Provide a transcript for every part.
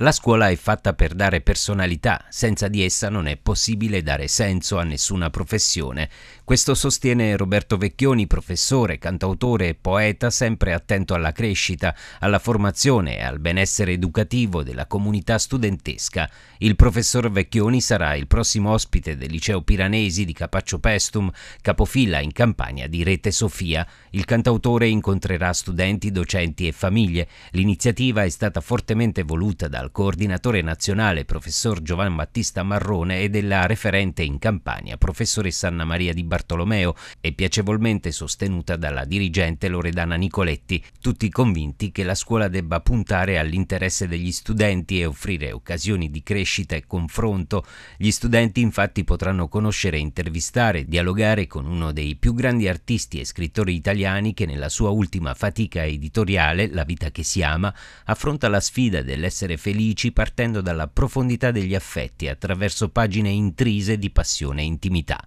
La scuola è fatta per dare personalità, senza di essa non è possibile dare senso a nessuna professione. Questo sostiene Roberto Vecchioni, professore, cantautore e poeta sempre attento alla crescita, alla formazione e al benessere educativo della comunità studentesca. Il professor Vecchioni sarà il prossimo ospite del liceo piranesi di Capaccio Pestum, capofila in campagna di Rete Sofia. Il cantautore incontrerà studenti, docenti e famiglie. L'iniziativa è stata fortemente voluta dal dal coordinatore nazionale professor Giovan Battista Marrone e della referente in Campania professoressa Anna Maria Di Bartolomeo e piacevolmente sostenuta dalla dirigente Loredana Nicoletti, tutti convinti che la scuola debba puntare all'interesse degli studenti e offrire occasioni di crescita e confronto. Gli studenti infatti potranno conoscere, intervistare, dialogare con uno dei più grandi artisti e scrittori italiani che nella sua ultima fatica editoriale, La vita che si ama, affronta la sfida dell'essere felice felici partendo dalla profondità degli affetti attraverso pagine intrise di passione e intimità.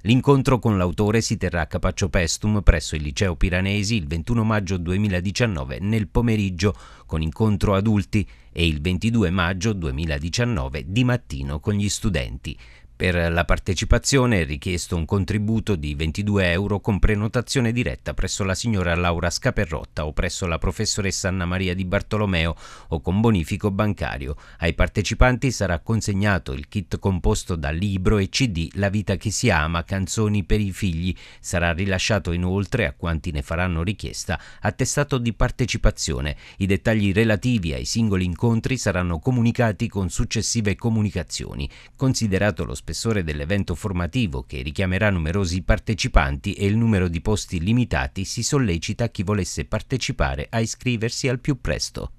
L'incontro con l'autore si terrà a Capaccio Pestum presso il Liceo Piranesi il 21 maggio 2019 nel pomeriggio con incontro adulti e il 22 maggio 2019 di mattino con gli studenti. Per la partecipazione è richiesto un contributo di 22 euro con prenotazione diretta presso la signora Laura Scaperrotta o presso la professoressa Anna Maria Di Bartolomeo o con bonifico bancario. Ai partecipanti sarà consegnato il kit composto da libro e CD La vita che si ama, canzoni per i figli. Sarà rilasciato inoltre a quanti ne faranno richiesta attestato di partecipazione. I dettagli relativi ai singoli incontri saranno comunicati con successive comunicazioni. Considerato lo spessore dell'evento formativo che richiamerà numerosi partecipanti e il numero di posti limitati, si sollecita chi volesse partecipare a iscriversi al più presto.